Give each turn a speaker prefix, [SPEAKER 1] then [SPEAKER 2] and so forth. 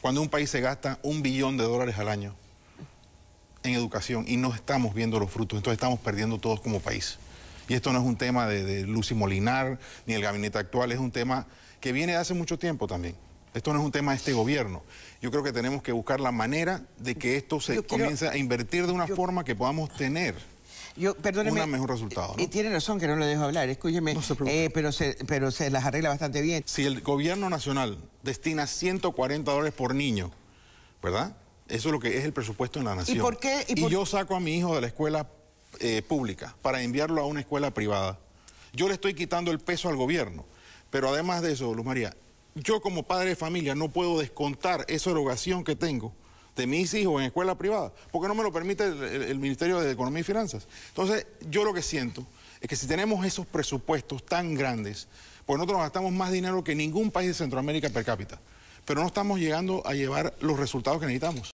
[SPEAKER 1] cuando un país se gasta un billón de dólares al año en educación y no estamos viendo los frutos, entonces estamos perdiendo todos como país. Y esto no es un tema de, de Lucy Molinar ni el gabinete actual, es un tema que viene de hace mucho tiempo también. Esto no es un tema de este gobierno. Yo creo que tenemos que buscar la manera de que esto se comience a invertir de una forma que podamos tener un mejor resultado. Y tiene razón que no lo dejo hablar, escúcheme, eh, pero, pero se las arregla bastante bien. Si el gobierno nacional destina 140 dólares por niño, ¿verdad? Eso es lo que es el presupuesto en la nación. ¿Y por qué? Y, yo saco a mi hijo de la escuela eh, pública para enviarlo a una escuela privada. Yo le estoy quitando el peso al gobierno. Pero además de eso, Luz María, yo como padre de familia no puedo descontar esa erogación que tengo de mis hijos en escuela privada, porque no me lo permite el Ministerio de Economía y Finanzas. Entonces, yo lo que siento es que si tenemos esos presupuestos tan grandes, pues nosotros gastamos más dinero que ningún país de Centroamérica per cápita, pero no estamos llegando a llevar los resultados que necesitamos.